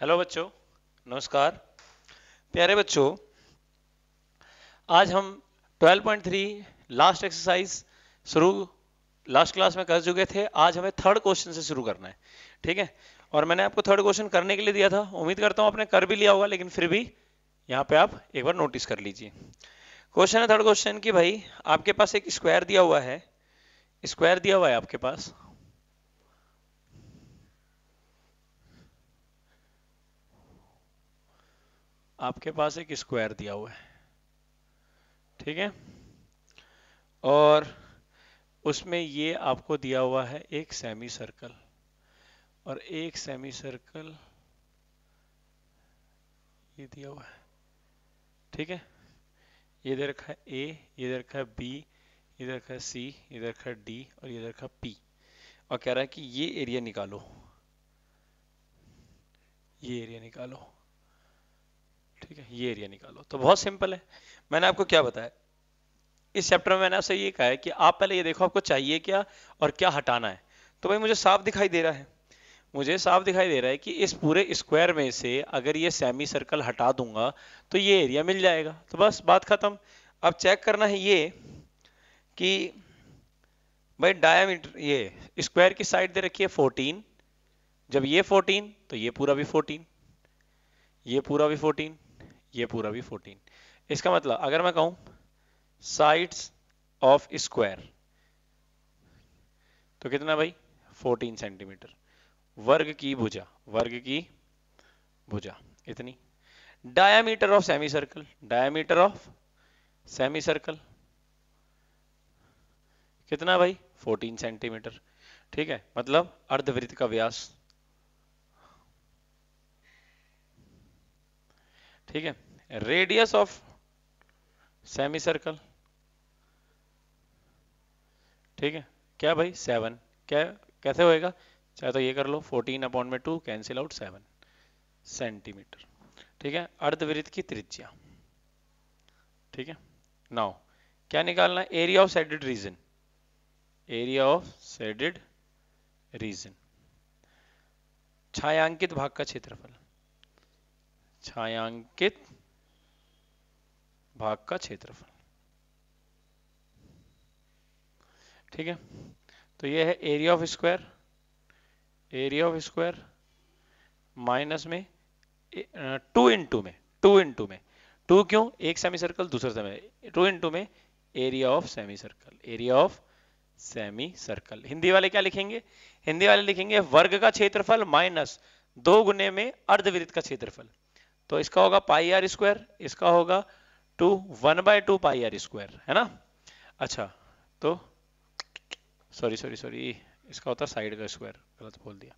hello बच्चों नमस्कार प्यारे बच्चों आज हम 12.3 लास्ट एक्सरसाइज शुरू लास्ट क्लास में कर चुके थे आज हमें थर्ड क्वेश्चन से शुरू करना है ठीक है और मैंने आपको थर्ड क्वेश्चन करने के लिए दिया था उम्मीद करता हूं आपने कर भी लिया होगा लेकिन फिर भी यहाँ पे आप एक बार नोटिस कर लीजिए क्वेश्चन है थर्ड क्वेश्चन की भाई आपके पास एक स्क्वायर दिया हुआ है स्क्वायर दिया हुआ है आपके पास आपके पास एक स्क्वायर दिया हुआ है ठीक है और उसमें ये आपको दिया हुआ है एक सेमी सर्कल और एक सेमी सर्कल ये दिया हुआ है ठीक है ये इधर रखा है ए ये दे रखा है बी ये दे रखा है सी ये दे रखा है डी और ये दे रखा पी और कह रहा है कि ये एरिया निकालो ये एरिया निकालो ठीक है ये एरिया निकालो तो बहुत सिंपल है मैंने आपको क्या बताया इस चैप्टर में मैंने आपसे ये कहा है कि आप पहले ये देखो आपको चाहिए क्या और क्या हटाना है तो भाई मुझे साफ दिखाई दे रहा है मुझे साफ दिखाई दे रहा है कि इस पूरे स्क्वायर में से अगर ये सेमी सर्कल हटा दूंगा तो ये एरिया मिल जाएगा तो बस बात खत्म अब चेक करना है ये कि भाई डायमीटर ये स्क्वायर की साइड दे रखी है 14 जब ये 14 तो ये पूरा भी 14 ये पूरा भी ये पूरा भी 14 इसका मतलब अगर मैं कहूं साइड्स ऑफ स्क्वायर तो कितना भाई 14 सेंटीमीटर वर्ग की भुजा वर्ग की भुजा इतनी diameter of semicircle diameter of semicircle कितना भाई 14 सेंटीमीटर ठीक है मतलब अर्धवृत्त का व्यास ठीक है रेडियस ऑफ सेमी सर्कल ठीक है क्या भाई सेवन क्या कैसे होएगा चाहे तो ये कर लो फोर्टीन अपॉइंट में two cancel out seven centimetre ठीक है अर्धवृत्त की त्रिज्या ठीक है नाउ क्या निकालना area of shaded region area of shaded region छायांकित भाग का क्षेत्रफल छायांकित भाग का क्षेत्रफल ठीक है तो ये है area of square area of square minus में टू इंटू में टू इंटू में टू क्यों एक सेमी सर्कल दूसरे सेमी टू इंटू में area of semicircle area of semicircle Hindi वाले क्या लिखेंगे हिंदी वाले लिखेंगे वर्ग का क्षेत्रफल माइनस दो गुने में अर्धवृत्त का क्षेत्रफल तो इसका होगा पाई आर स्क्वायर इसका होगा two one by two pi r square है ना अच्छा तो सॉरी सॉरी सॉरी इसका होता साइड का स्क्वायर गलत बोल दिया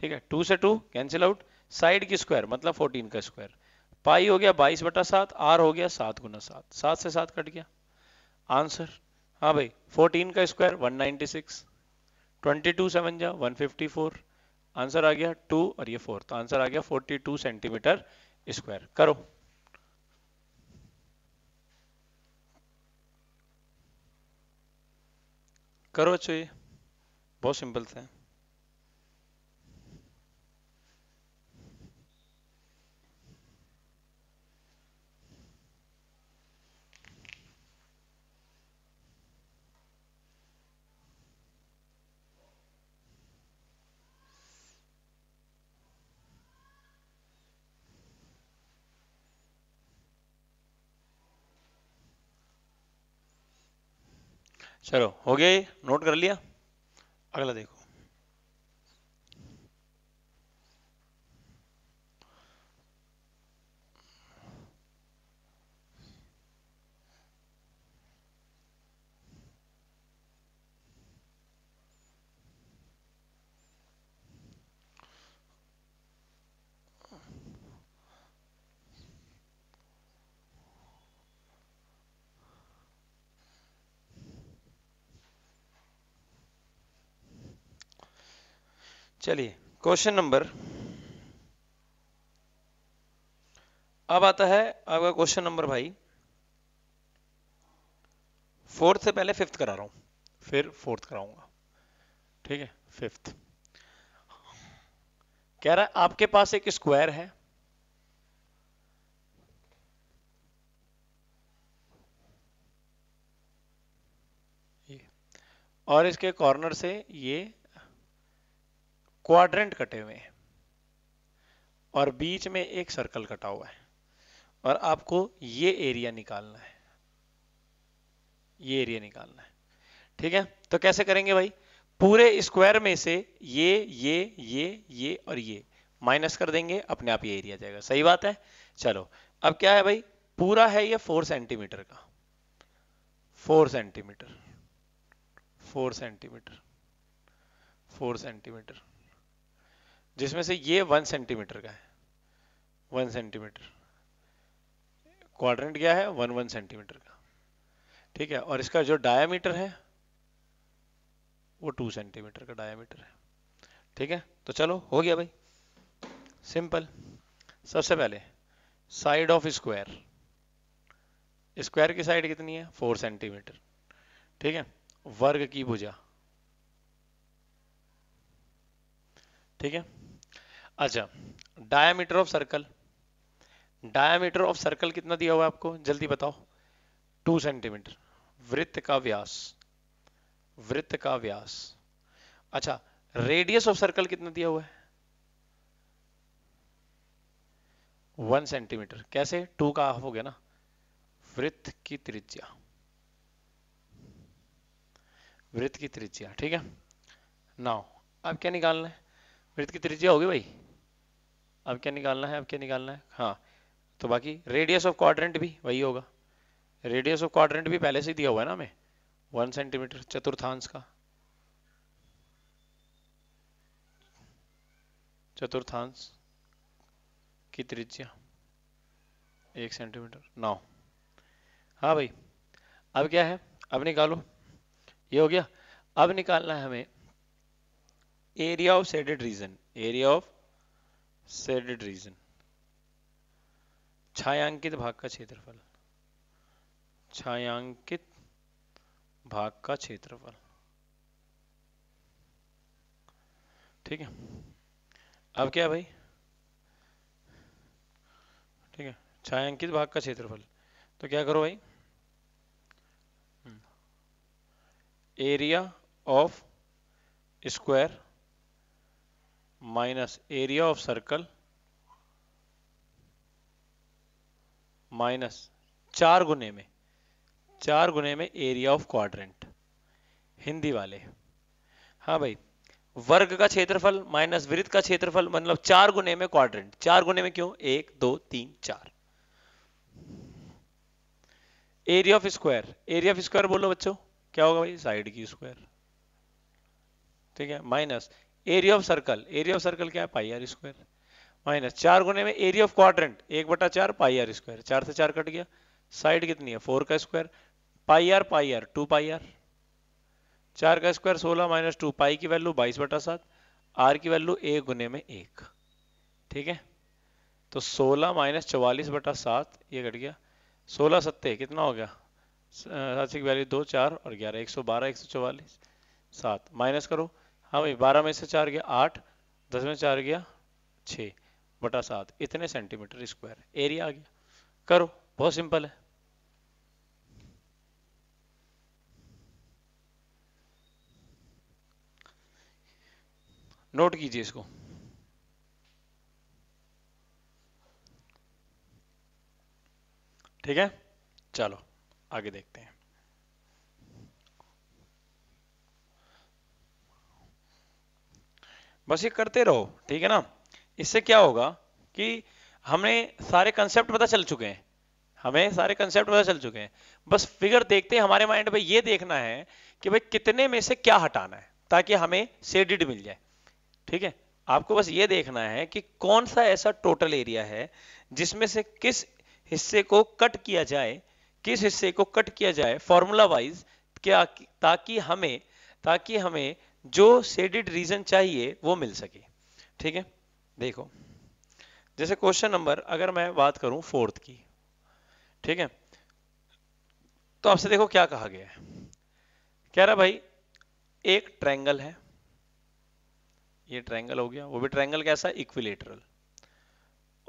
ठीक है टू से टू कैंसिल आउट साइड की स्क्वायर मतलब फोर्टीन का स्क्वायर पाई हो गया बाईस बटा सात आर हो गया सात गुना सात सात से सात कट गया आंसर हाँ भाई फोर्टीन का square one ninety six twenty two seven जा वन फिफ्टी फोर आंसर आ गया टू और ये फोर तो आंसर आ गया फोर्टी टू सेंटीमीटर स्क्वायर करो करव जो बहुत सिंपल से है चलो हो गया ये नोट कर लिया अगला देखो चलिए क्वेश्चन नंबर अब आता है आपका क्वेश्चन नंबर भाई फोर्थ से पहले फिफ्थ करा रहा हूं फिर फोर्थ कराऊंगा ठीक है फिफ्थ कह रहा है आपके पास एक स्क्वायर है और इसके कॉर्नर से ये क्वाड्रेंट कटे हुए हैं और बीच में एक सर्कल कटा हुआ है और आपको ये एरिया निकालना है ये एरिया निकालना है ठीक है तो कैसे करेंगे भाई पूरे स्क्वायर में से ये ये ये ये और ये माइनस कर देंगे अपने आप ये एरिया जाएगा सही बात है चलो अब क्या है भाई पूरा है ये फोर सेंटीमीटर का four centimetre four centimetre four centimetre जिसमें से ये वन सेंटीमीटर का है वन सेंटीमीटर क्वाड्रेंट क्या है वन वन सेंटीमीटर का ठीक है और इसका जो डायमीटर है वो टू सेंटीमीटर का डायमीटर है ठीक है तो चलो हो गया भाई सिंपल सबसे पहले साइड ऑफ स्क्वायर स्क्वायर की साइड कितनी है फोर सेंटीमीटर ठीक है वर्ग की भुजा ठीक है अच्छा diameter of circle diameter of circle कितना दिया हुआ है आपको जल्दी बताओ टू सेंटीमीटर वृत्त का व्यास वृत्त का व्यास अच्छा रेडियस ऑफ सर्कल कितना दिया हुआ है वन सेंटीमीटर कैसे टू का हाफ हो गया ना वृत्त की त्रिज्या वृत्त की त्रिज्या ठीक है नाउ अब क्या निकालना है वृत्त की त्रिज्या होगी भाई अब क्या निकालना है अब क्या निकालना है हाँ तो बाकी रेडियस ऑफ क्वाड्रेंट भी वही होगा रेडियस ऑफ क्वाड्रेंट भी पहले से दिया हुआ है ना हमें वन सेंटीमीटर चतुर्थांश का चतुर्थांश की त्रिज्या एक सेंटीमीटर नौ हाँ भाई अब क्या है अब निकालो ये हो गया अब निकालना है हमें area of shaded region area of shaded region छायांकित भाग का क्षेत्रफल छायांकित भाग का क्षेत्रफल ठीक है अब क्या भाई ठीक है छायांकित भाग का क्षेत्रफल तो क्या करो भाई area of square minus area of circle minus चार गुने में चार गुने में एरिया ऑफ क्वाड्रेंट हिंदी वाले हाँ भाई वर्ग का क्षेत्रफल माइनस वृत्त का क्षेत्रफल मतलब चार गुने में क्वाड्रेंट चार गुने में क्यों एक दो तीन चार area of square area of square बोलो बच्चों क्या होगा भाई साइड की स्क्वायर ठीक है minus area of circle area of circle क्या है पाई आर स्क्वायर माइनस चार गुने में एरिया ऑफ क्वाड्रेंट एक बटा चार पाई आर स्क्वायर चार से चार कट गया साइड कितनी है फोर का square pi r pi r two pi r चार का स्क्वायर सोलह माइनस टू पाई की वैल्यू बाईस बटा सात आर की वैल्यू एक गुने में एक ठीक है तो सोलह माइनस चौवालीस बटा सात ये कट गया सोलह सत्ते कितना हो गया सात की वैल्यू दो चार और ग्यारह एक सौ बारह एक सौ चौवालीस सात माइनस करो हाँ भाई बारह में से चार गया आठ दस में चार गया छ बटा सात इतने सेंटीमीटर स्क्वायर एरिया आ गया करो बहुत सिंपल है नोट कीजिए इसको ठीक है चलो आगे देखते हैं बस ये करते रहो ठीक है ना इससे क्या होगा कि हमें सारे कंसेप्ट पता चल चुके हैं हमें सारे कंसेप्ट पता चल चुके हैं बस फिगर देखते हैं हमारे माइंड में ये देखना है कि भाई कितने में से क्या हटाना है ताकि हमें सेडिड मिल जाए ठीक है आपको बस ये देखना है कि कौन सा ऐसा टोटल एरिया है जिसमें से किस हिस्से को कट किया जाए किस हिस्से को कट किया जाए फॉर्मूला वाइज क्या ताकि हमें ताकि हमें जो सेडिड रीजन चाहिए वो मिल सके ठीक है देखो जैसे क्वेश्चन नंबर अगर मैं बात करूं फोर्थ की ठीक है तो आपसे देखो क्या कहा गया है कह रहा भाई एक ट्रैंगल है ये ट्रायंगल हो गया वो भी ट्रायंगल कैसा इक्विलेटरल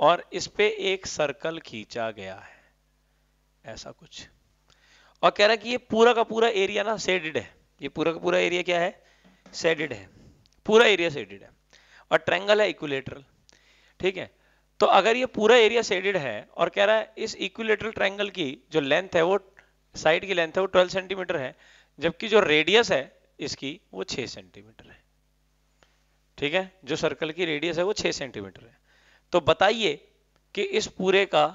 और इस पे एक सर्कल खींचा गया है ऐसा कुछ और कह रहा है कि ये पूरा का पूरा एरिया ना सेडेड है ये पूरा का पूरा एरिया क्या है सेडेड है पूरा एरिया सेडेड है और ट्रेंगल है इक्विलेटरल ठीक है तो अगर ये पूरा एरिया सेडेड है और कह रहा है इस इक्विलेटरल ट्रेंगल की जो लेंथ है वो साइड की लेंथ है वो 12 सेंटीमीटर है जबकि जो रेडियस है इसकी वो 6 सेंटीमीटर है ठीक है जो सर्कल की रेडियस है वो 6 सेंटीमीटर है तो बताइए कि इस पूरे का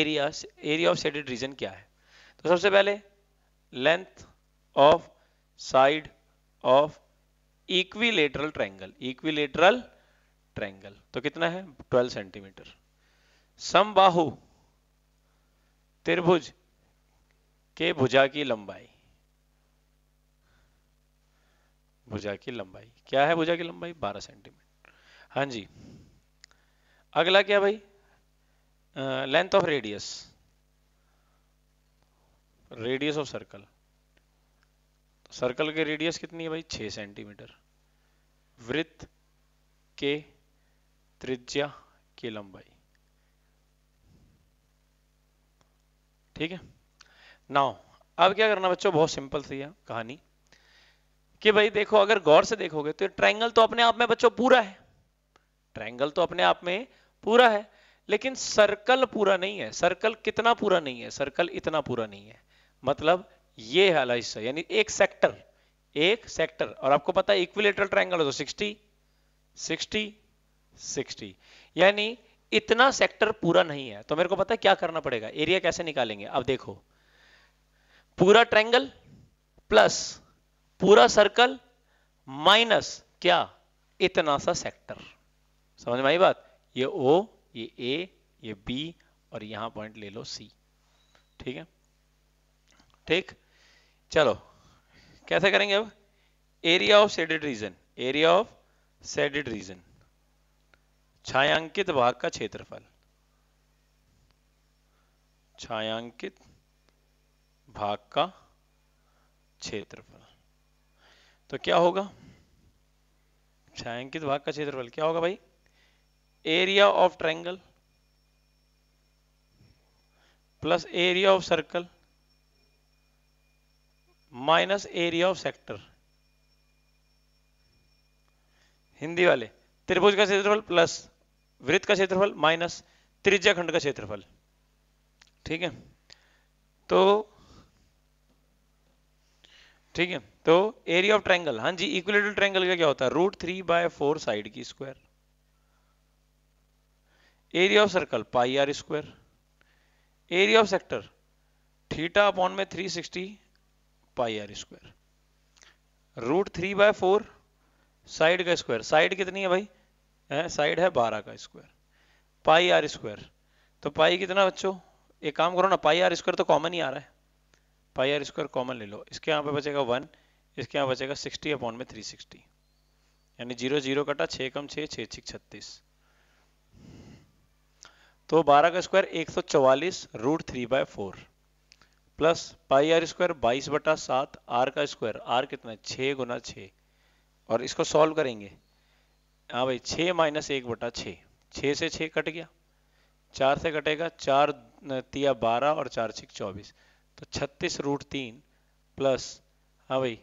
area area of shaded region क्या है तो सबसे पहले length of side of equilateral triangle equilateral triangle तो कितना है 12 सेंटीमीटर समबाहु त्रिभुज के भुजा की लंबाई भुजा की लंबाई क्या है भुजा की लंबाई 12 सेंटीमीटर हाँ जी अगला क्या भाई length of radius radius of circle circle के रेडियस कितनी है भाई छः सेंटीमीटर वृत्त के त्रिज्या की लंबाई ठीक है नाउ अब क्या करना बच्चों बहुत सिंपल सी है कहानी कि भाई देखो अगर गौर से देखोगे तो ट्रायंगल तो अपने आप में बच्चों पूरा है ट्रायंगल तो अपने आप में पूरा है लेकिन सर्कल पूरा नहीं है सर्कल कितना पूरा नहीं है सर्कल इतना पूरा नहीं है मतलब ये है वाला हिस्सा यानी एक सेक्टर एक सेक्टर और आपको पता है इक्विलेटरल ट्रायंगल है तो 60 60 60 यानी इतना सेक्टर पूरा नहीं है तो मेरे को पता है क्या करना पड़ेगा एरिया कैसे निकालेंगे अब देखो पूरा ट्रायंगल प्लस पूरा सर्कल माइनस क्या इतना सा सेक्टर समझ में आई बात ये ओ ये ए ये बी और यहां पॉइंट ले लो सी ठीक है ठीक चलो कैसे करेंगे अब area of shaded region area of shaded region छायांकित भाग का क्षेत्रफल छायांकित भाग का क्षेत्रफल तो क्या होगा छायांकित भाग का क्षेत्रफल क्या होगा भाई area of triangle plus area of circle minus area of sector Hindi वाले त्रिभुज का क्षेत्रफल प्लस वृत्त का क्षेत्रफल माइनस त्रिज्या खंड का क्षेत्रफल ठीक है तो ठीक है तो एरिया ऑफ ट्रायंगल हाँ जी इक्विलेटरल ट्रायंगल का क्या होता है root three by four side की square area of circle pi r square area of sector theta upon में sixty pi r square root three by four side का square side कितनी है भाई है साइड है बारह का स्क्वायर पाई आर स्क्वायर तो पाई कितना बच्चों एक काम करो ना पाई आर स्क्वायर तो कॉमन ही आ रहा है पाई आर स्क्वायर कॉमन ले लो इसके यहाँ पे बचेगा वन इसके यहाँ बचेगा सिक्सटी अपॉन में थ्री सिक्सटी यानी जीरो जीरो कटा छः कम छः छः छिक छत्तीस तो बारह का स्क्वायर एक सौ चौवालीस root three by four plus pi r square बाईस बटा सात आर का स्क्वायर आर कितना है छः गुना छः और इसको सॉल्व करेंगे हाँ भाई छः माइनस एक बटा छः छः से छः कट गया चार से कटेगा चार तिया बारह और चार छिक चौबीस तो छत्तीस रूट तीन प्लस हाँ भाई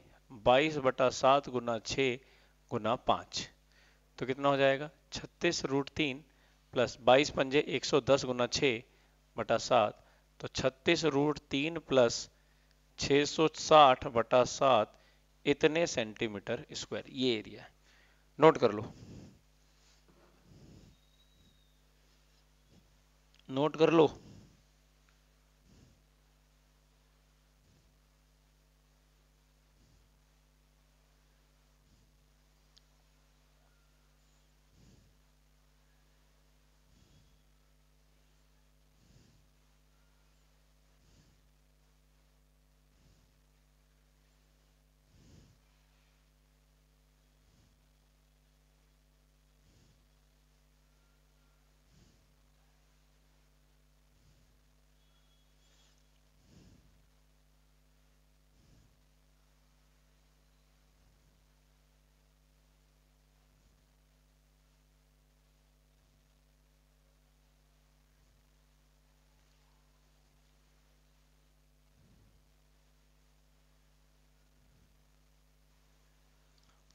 बाईस बटा सात गुना छः गुना पाँच तो कितना हो जाएगा छत्तीस रूट तीन प्लस बाईस पंजे एक सौ दस गुना छः बटा सात तो 36 रूट तीन प्लस साठ बटा सात इतने सेंटीमीटर स्क्वायर ये एरिया नोट कर लो नोट कर लो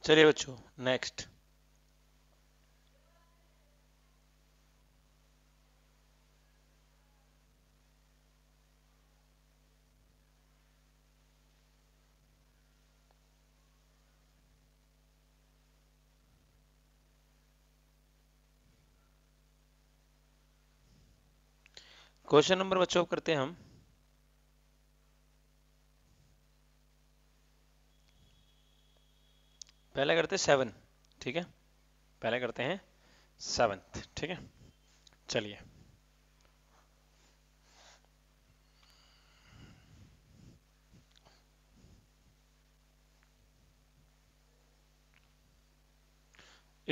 चलिए बच्चों नेक्स्ट क्वेश्चन नंबर बच्चों करते हैं हम पहले करते सेवन ठीक है पहले करते हैं सेवन ठीक है चलिए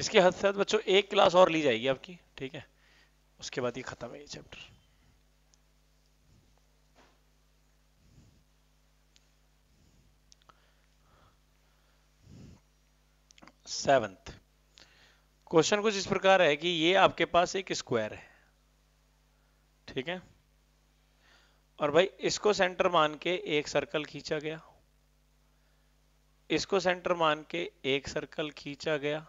इसके हद हद बच्चों एक क्लास और ली जाएगी आपकी ठीक है उसके बाद ये खत्म है ये चैप्टर सेवेंथ क्वेश्चन कुछ इस प्रकार है कि ये आपके पास एक स्क्वायर है ठीक है और भाई इसको सेंटर मान के एक सर्कल खींचा गया इसको सेंटर मान के एक सर्कल खींचा गया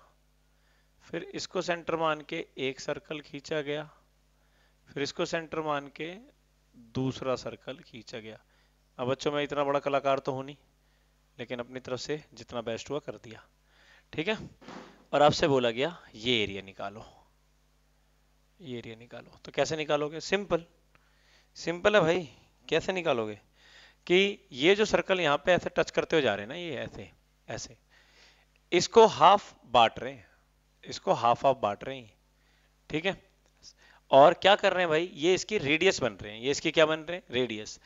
फिर इसको सेंटर मान के एक सर्कल खींचा गया फिर इसको सेंटर मान के दूसरा सर्कल खींचा गया अब बच्चों मैं इतना बड़ा कलाकार तो हूं नहीं लेकिन अपनी तरफ से जितना बेस्ट हुआ कर दिया ठीक है और आपसे बोला गया ये एरिया निकालो ये एरिया निकालो तो कैसे निकालोगे सिंपल सिंपल है भाई कैसे निकालोगे कि ये जो सर्कल यहाँ पे ऐसे टच करते हो जा रहे हैं ना ये ऐसे ऐसे इसको हाफ बांट रहे हैं इसको हाफ हाफ बांट रहे हैं ठीक है और क्या कर रहे हैं भाई ये इसकी रेडियस बन रहे हैं ये इसकी क्या बन रहे हैं रेडियस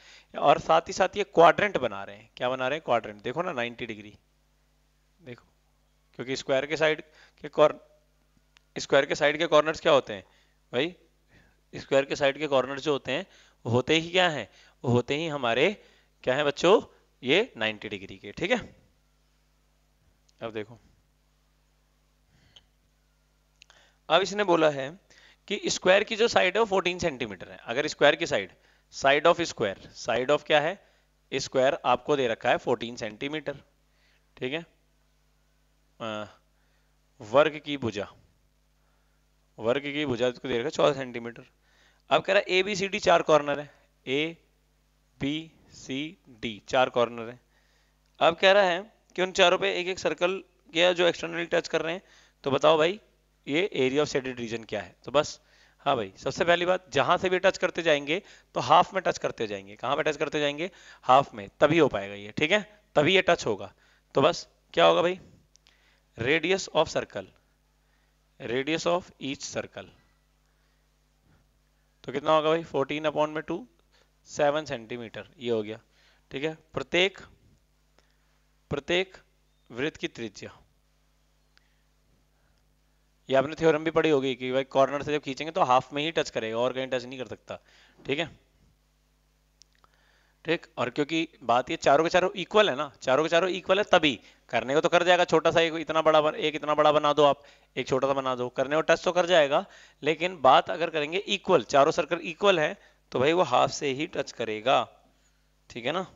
और साथ ही साथ ये क्वाड्रेंट बना रहे हैं क्या बना रहे हैं क्वाड्रेंट देखो ना 90 डिग्री क्योंकि स्क्वायर के साइड के कॉर्न स्क्वायर के साइड के कॉर्नर्स क्या होते हैं भाई स्क्वायर के साइड के कॉर्नर जो होते हैं वो होते ही क्या है वो होते ही हमारे क्या है बच्चों ये 90 डिग्री के ठीक है अब देखो अब इसने बोला है कि स्क्वायर की जो साइड है वो 14 सेंटीमीटर है अगर स्क्वायर की side side of square side of क्या है स्क्वायर आपको दे रखा है 14 सेंटीमीटर ठीक है वर्ग की भुजा वर्ग की भुजा इसको तो दे रखा चौदह सेंटीमीटर अब कह रहा है ए बी सी डी चार कॉर्नर है ए बी सी डी चार कॉर्नर है अब कह रहा है कि उन चारों पे एक एक सर्कल गया जो एक्सटर्नली टच कर रहे हैं तो बताओ भाई ये एरिया ऑफ सेडेड रीजन क्या है तो बस हाँ भाई सबसे पहली बात जहां से भी टच करते जाएंगे तो हाफ में टच करते जाएंगे कहां पे टच करते जाएंगे हाफ में तभी हो पाएगा ये ठीक है तभी ये टच होगा तो बस क्या होगा भाई radius of circle radius of each circle तो कितना होगा भाई 14 अपॉन में टू सेवन सेंटीमीटर ये हो गया ठीक है प्रत्येक प्रत्येक वृत्त की त्रिज्या ये आपने थ्योरम भी पढ़ी होगी कि भाई कॉर्नर से जब खींचेंगे तो हाफ में ही टच करेगा और कहीं टच नहीं कर सकता ठीक है ठीक और क्योंकि बात ये चारों के चारों इक्वल है ना चारों के चारों इक्वल है तभी करने को तो कर जाएगा छोटा सा एक इतना बड़ा बन, एक इतना बड़ा बना दो आप एक छोटा सा बना दो करने को टच तो कर जाएगा लेकिन बात अगर करेंगे इक्वल चारों सर्कल इक्वल है तो भाई वो हाफ से ही टच करेगा ठीक है ना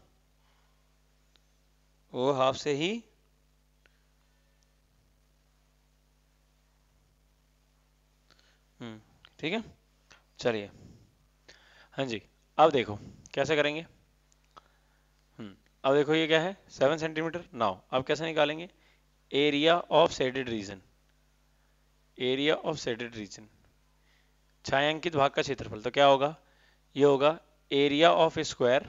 वो हाफ से ही हम्म, ठीक है चलिए हाँ जी अब देखो कैसे करेंगे अब देखो ये क्या है सेवन सेंटीमीटर नाउ अब कैसे निकालेंगे area of shaded region area of shaded region छायांकित भाग का क्षेत्रफल तो क्या होगा ये होगा एरिया ऑफ स्क्वायर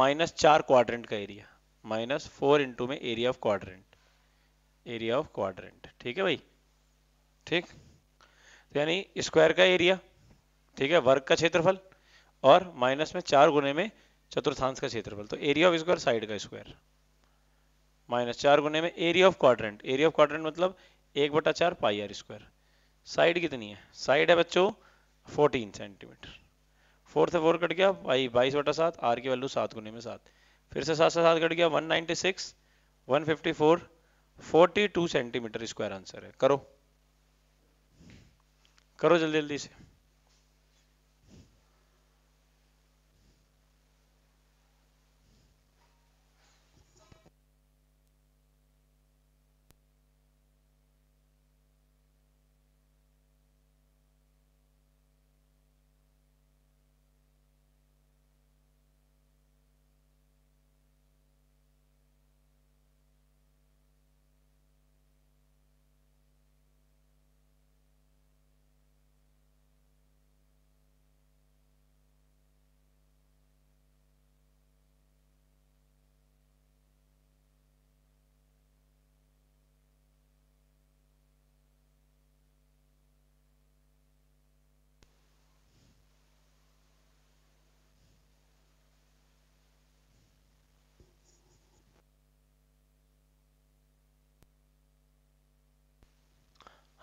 माइनस चार क्वाड्रेंट का एरिया माइनस फोर इंटू में area of quadrant area of quadrant ठीक है भाई ठीक तो यानी स्क्वायर का एरिया ठीक है वर्ग का क्षेत्रफल और माइनस में चार गुने में चतुर्थांश का क्षेत्रफल तो एरिया ऑफ स्क्वायर साइड का स्क्वायर माइनस चार गुने में area of quadrant area of quadrant मतलब एक बटा चार पाई आर स्क्वायर साइड कितनी है साइड है बच्चों फोर्टीन सेंटीमीटर फोर से फोर कट गया पाई बाईस बटा सात आर की वैल्यू सात गुने में सात फिर से सात से सात कट गया one ninety six one fifty four forty two centimetre square answer है करो करो जल्दी जल्दी से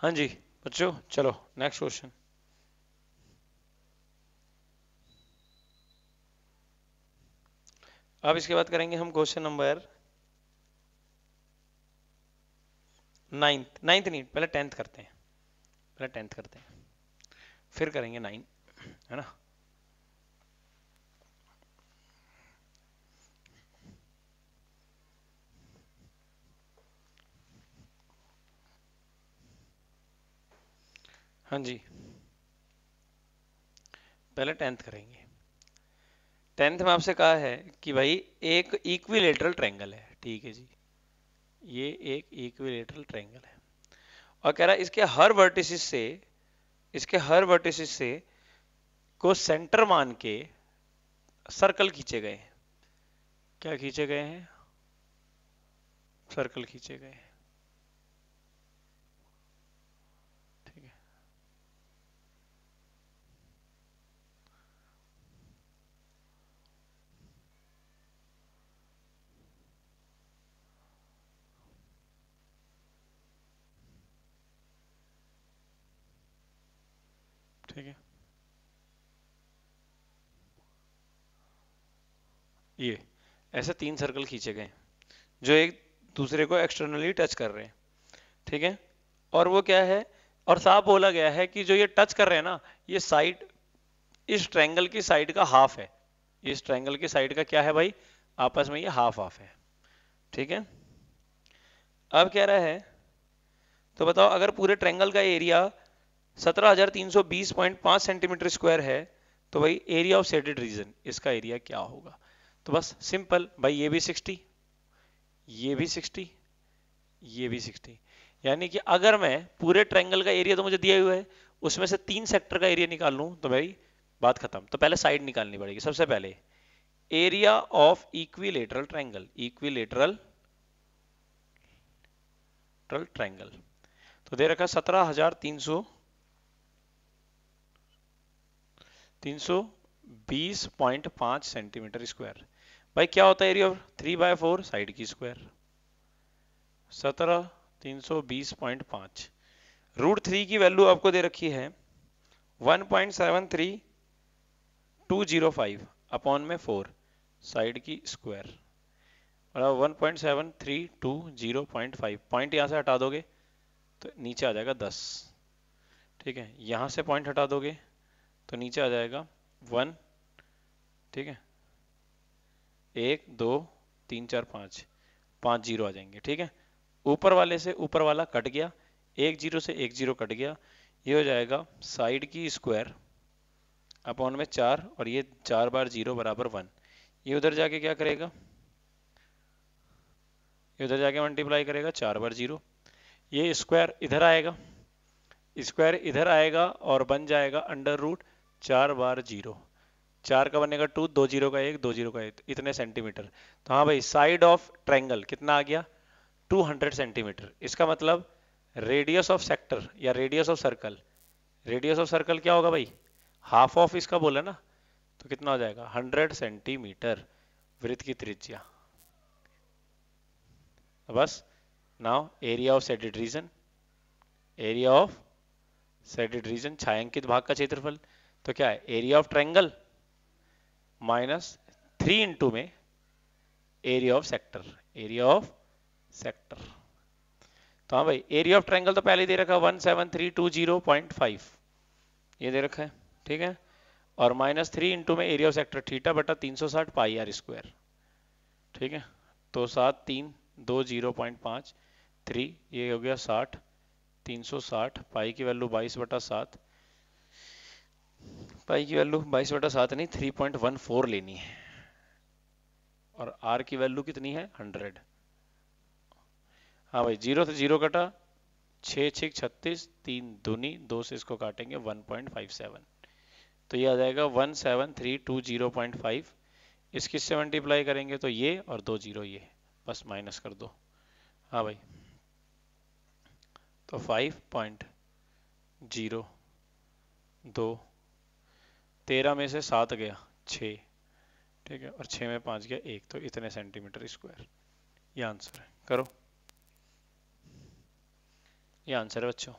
हाँ जी बच्चों चलो नेक्स्ट क्वेश्चन अब इसके बाद करेंगे हम क्वेश्चन नंबर नाइन्थ नाइन्थ नहीं पहले टेंथ करते हैं पहले टेंथ करते हैं फिर करेंगे नाइन है ना हाँ जी पहले टेंथ करेंगे टेंथ में आपसे कहा है कि भाई एक इक्विलेटरल ट्रायंगल है ठीक है जी ये एक इक्विलेटरल ट्रायंगल है और कह रहा है इसके हर वर्टिसेस से इसके हर वर्टिसेस से को सेंटर मान के सर्कल खींचे गए हैं क्या खींचे गए हैं सर्कल खींचे गए हैं ठीक है ये ऐसे तीन सर्कल खींचे गए जो एक दूसरे को एक्सटर्नली टच कर रहे हैं ठीक है और वो क्या है और साफ बोला गया है कि जो ये टच कर रहे हैं ना ये साइड इस ट्रैंगल की साइड का हाफ है इस ट्रैंगल की साइड का क्या है भाई आपस में ये हाफ हाफ है ठीक है अब कह रहा है तो बताओ अगर पूरे ट्रैंगल का एरिया 17,320.5 सेंटीमीटर स्क्वायर है तो भाई एरिया ऑफ सेडेड रीजन इसका एरिया क्या होगा तो बस सिंपल भाई ये भी 60 ये भी 60 ये भी 60 यानी कि अगर मैं पूरे ट्रायंगल का एरिया तो मुझे दिया हुआ है उसमें से तीन सेक्टर का एरिया निकाल लू तो भाई बात खत्म तो पहले साइड निकालनी पड़ेगी सबसे पहले area of triangle triangle equilateral triangle तो दे रखा सत्रह हजार तीन सौ 320.5 सेंटीमीटर स्क्वायर भाई क्या होता है area of three by four side की स्क्वायर सत्रह तीन सौ बीस पॉइंट रूट थ्री की वैल्यू आपको दे रखी है 1.73205 अपॉन में फोर साइड की स्क्वायर और one point seven three two zero point five point यहाँ से हटा दोगे तो नीचे आ जाएगा दस ठीक है यहाँ से पॉइंट हटा दोगे तो नीचे आ जाएगा वन ठीक है एक दो तीन चार पाँच पाँच जीरो आ जाएंगे ठीक है ऊपर वाले से ऊपर वाला कट गया एक जीरो से एक जीरो कट गया ये हो जाएगा साइड की स्क्वायर अपॉन में चार और ये चार बार जीरो बराबर वन ये उधर जाके क्या करेगा ये उधर जाके मल्टीप्लाई करेगा चार बार जीरो ये स्क्वायर इधर आएगा स्क्वायर इधर आएगा और बन जाएगा अंडर रूट चार बार जीरो चार का बनेगा टू दो जीरो का एक दो जीरो का एक इतने सेंटीमीटर तो हाँ भाई साइड ऑफ ट्रायंगल कितना आ गया 200 सेंटीमीटर इसका मतलब रेडियस ऑफ सेक्टर या radius of circle radius of circle क्या होगा भाई हाफ ऑफ इसका बोला ना तो कितना हो जाएगा 100 सेंटीमीटर वृत्त की त्रिज्या बस now area of shaded region area of shaded region छायांकित भाग का क्षेत्रफल तो क्या है area of triangle minus three into में area of sector area of sector तो हाँ भाई एरिया ऑफ ट्रायंगल तो पहले दे रखा one seven three two zero point five ये दे रखा है ठीक है और माइनस थ्री इंटू में एरिया ऑफ सेक्टर थीटा बटा तीन सौ साठ पाई आर स्क्वायर ठीक है तो सात तीन दो जीरो पॉइंट पाँच थ्री ये हो गया साठ तीन सौ साठ पाई की वैल्यू बाईस बटा सात पाई की वैल्यू बाईस बटा सात नहीं थ्री पॉइंट वन फोर लेनी है और आर की वैल्यू कितनी है हंड्रेड हाँ भाई जीरो से जीरो कटा छः छिक छत्तीस तीन दूनी दो से इसको काटेंगे वन पॉइंट फाइव सेवन तो ये आ जाएगा one seven three two zero point five इसकी से मल्टीप्लाई करेंगे तो ये और दो जीरो ये बस माइनस कर दो हाँ भाई तो फाइव पॉइंट जीरो दो तेरह में से सात गया छ ठीक है और छ में पांच गया एक तो इतने सेंटीमीटर स्क्वायर ये आंसर है करो ये आंसर है बच्चों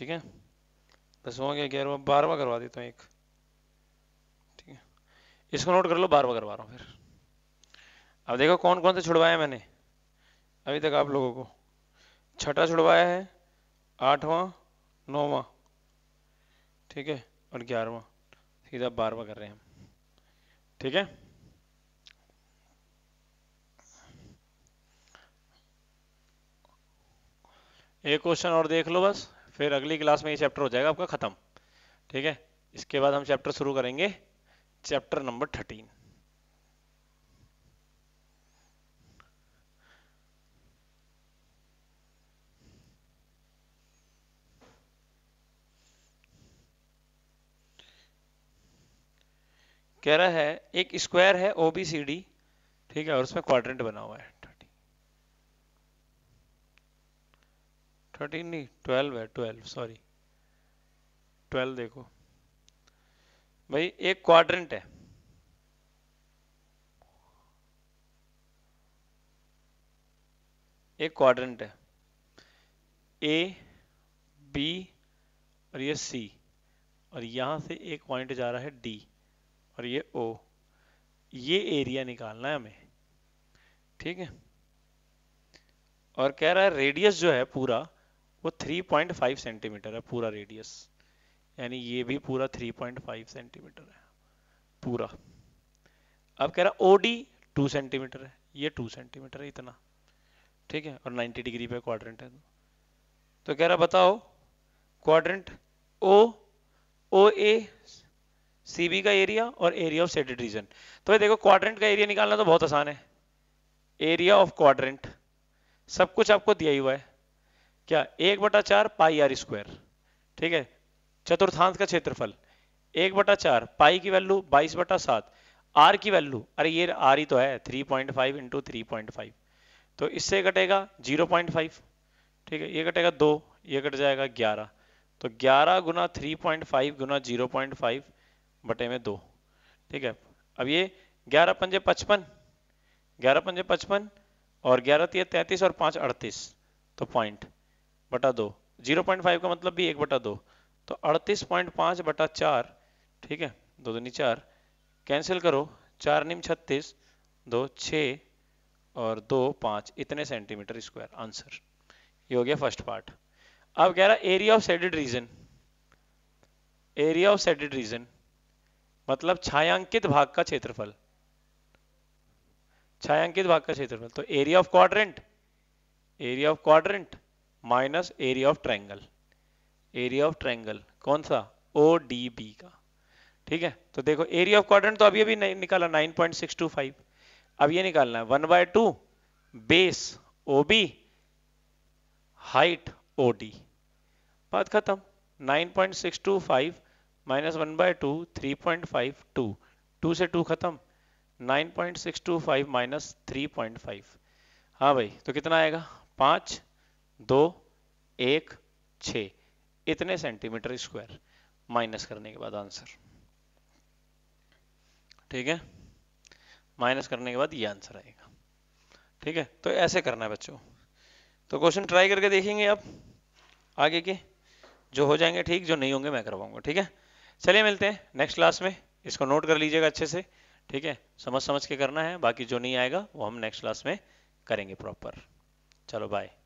ठीक है दसवा क्या ग्यारहवा बारहवा करवा देता हूँ एक ठीक है इसको नोट कर लो बारहवा करवा रहा हूँ फिर अब देखो कौन कौन से छुड़वाया मैंने अभी तक आप लोगों को छठा छुड़वाया है आठवां नौवां ठीक है और ग्यारहवा सीधा बारहवा कर रहे हैं हम ठीक है एक क्वेश्चन और देख लो बस फिर अगली क्लास में ये चैप्टर हो जाएगा आपका ख़त्म ठीक है इसके बाद हम चैप्टर शुरू करेंगे चैप्टर नंबर थर्टीन कह रहा है एक स्क्वायर है ओ बी सी डी ठीक है और उसमें क्वाड्रेंट बना हुआ है थर्टीन नहीं ट्वेल्व है ट्वेल्व सॉरी ट्वेल्व देखो भाई एक क्वाड्रेंट है एक क्वाड्रेंट है ए बी और ये सी और यहां से एक पॉइंट जा रहा है डी और ये ओ ये एरिया निकालना है हमें ठीक है और कह रहा है रेडियस जो है पूरा वो 3.5 सेंटीमीटर है पूरा रेडियस यानी ये भी पूरा 3.5 सेंटीमीटर है पूरा अब कह रहा ओडी 2 सेंटीमीटर है ये 2 सेंटीमीटर है इतना ठीक है और 90 डिग्री पे क्वाड्रेंट है तो कह रहा बताओ quadrant O O A C B का एरिया और एरिया ऑफ सेटेड रीजन तो देखो क्वाड्रेंट का एरिया निकालना तो बहुत आसान है एरिया ऑफ क्वाड्रेंट सब कुछ आपको दिया हुआ है क्या एक बटा चार पाई आर स्क्वायर ठीक है चतुर्थांश का क्षेत्रफल एक बटा चार पाई की वैल्यू बाईस बटा सात आर की वैल्यू अरे ये आर ही तो है three point five into three point five तो इससे कटेगा जीरो पॉइंट फाइव ठीक है ये कटेगा दो ये कट जाएगा ग्यारह तो ग्यारह गुना थ्री पॉइंट फाइव गुना जीरो पॉइंट फाइव बटे में दो ठीक है अब ये ग्यारह पंजे पचपन ग्यारह पंजे पचपन और ग्यारह तीय तैतीस और पांच अड़तीस तो पॉइंट बटा दो जीरो पॉइंट फाइव का मतलब भी एक बटा दो तो अड़तीस पॉइंट पांच बटा चार ठीक है दो दूनी चार कैंसिल करो चार निम छत्तीस दो छ और दो पांच इतने सेंटीमीटर स्क्वायर आंसर ये हो गया फर्स्ट पार्ट अब कह रहा area of shaded region area of shaded region मतलब छायांकित भाग का क्षेत्रफल छायांकित भाग का क्षेत्रफल तो area of quadrant area of quadrant minus area of triangle area of triangle कौन सा ओ डी बी का ठीक है तो देखो एरिया ऑफ क्वाड्रेंट तो अभी अभी निकाला 9.625 अब ये निकालना है 1 by two base O B height O D बात खत्म 9.625 minus one by two three point five two two से टू खत्म 9.625 माइनस थ्री पॉइंट फाइव हाँ भाई तो कितना आएगा पांच दो एक छ इतने सेंटीमीटर स्क्वायर माइनस करने के बाद आंसर ठीक है माइनस करने के बाद ये आंसर आएगा ठीक है तो ऐसे करना है बच्चों तो क्वेश्चन ट्राई करके देखेंगे आप आगे के जो हो जाएंगे ठीक जो नहीं होंगे मैं करवाऊंगा ठीक है चलिए मिलते हैं नेक्स्ट क्लास में इसको नोट कर लीजिएगा अच्छे से ठीक है समझ समझ के करना है बाकी जो नहीं आएगा वो हम नेक्स्ट क्लास में करेंगे प्रॉपर चलो बाय